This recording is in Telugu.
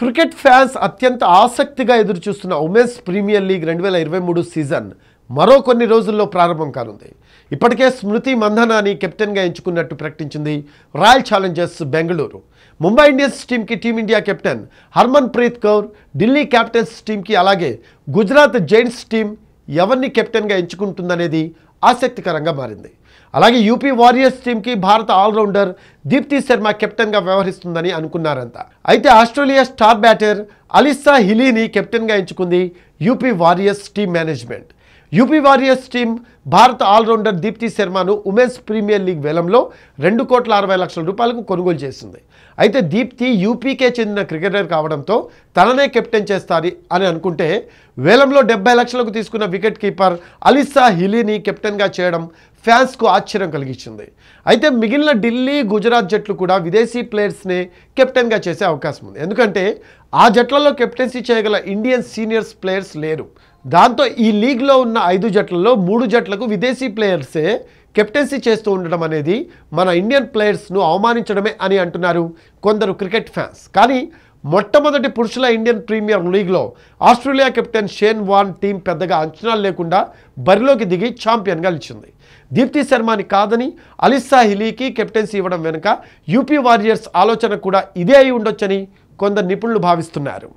క్రికెట్ ఫ్యాన్స్ అత్యంత ఆసక్తిగా ఎదురుచూస్తున్న ఉమెన్స్ ప్రీమియర్ లీగ్ రెండు వేల ఇరవై మూడు సీజన్ మరో కొన్ని రోజుల్లో ప్రారంభం కానుంది ఇప్పటికే స్మృతి మంధనాని కెప్టెన్గా ఎంచుకున్నట్టు ప్రకటించింది royal challengers Bengaluru Mumbai Indians టీమ్కి team India captain Harmanpreet Kaur Delhi capitals టీంకి అలాగే గుజరాత్ జైంట్స్ టీం ఎవరిని కెప్టెన్గా ఎంచుకుంటుందనేది ఆసక్తికరంగా మారింది అలాగే యూపీ వారియర్స్ టీంకి భారత ఆల్రౌండర్ దీప్తి శర్మ కెప్టెన్గా వ్యవహరిస్తుందని అనుకున్నారంతా అయితే ఆస్ట్రేలియా స్టార్ బ్యాటర్ అలిస్సా హిలీని కెప్టెన్గా ఎంచుకుంది UP warriors team management UP warriors team భారత ఆల్రౌండర్ దీప్తి శర్మను ఉమెన్స్ ప్రీమియర్ లీగ్ వేలంలో రెండు కోట్ల అరవై లక్షల రూపాయలకు కొనుగోలు చేసింది అయితే దీప్తి యూపీకే చెందిన క్రికెటర్ కావడంతో తననే కెప్టెన్ చేస్తారు అని అనుకుంటే వేలంలో డెబ్బై లక్షలకు తీసుకున్న వికెట్ కీపర్ అలిసా హిలీని కెప్టెన్గా చేయడం ఫ్యాన్స్కు ఆశ్చర్యం కలిగించింది అయితే మిగిలిన ఢిల్లీ గుజరాత్ జట్లు కూడా విదేశీ ప్లేయర్స్నే కెప్టెన్గా చేసే అవకాశం ఉంది ఎందుకంటే ఆ జట్లలో కెప్టెన్సీ చేయగల ఇండియన్ సీనియర్స్ ప్లేయర్స్ లేరు దాంతో ఈ లీగ్లో ఉన్న ఐదు జట్లలో మూడు జట్లకు విదేశీ ప్లేయర్సే కెప్టెన్సీ చేస్తూ ఉండడం అనేది మన ఇండియన్ ప్లేయర్స్ను అవమానించడమే అని అంటున్నారు కొందరు క్రికెట్ ఫ్యాన్స్ కానీ మొట్టమొదటి పురుషుల ఇండియన్ ప్రీమియర్ లీగ్లో Australia captain Shane Warne team పెద్దగా అంచనాలు లేకుండా బరిలోకి దిగి ఛాంపియన్గా నిలిచింది దీప్తి శర్మని కాదని అలిస్సా హిలీకి కెప్టెన్సీ ఇవ్వడం వెనుక యూపీ వారియర్స్ ఆలోచన కూడా ఇదే అయి ఉండొచ్చని కొందరు నిపుణులు భావిస్తున్నారు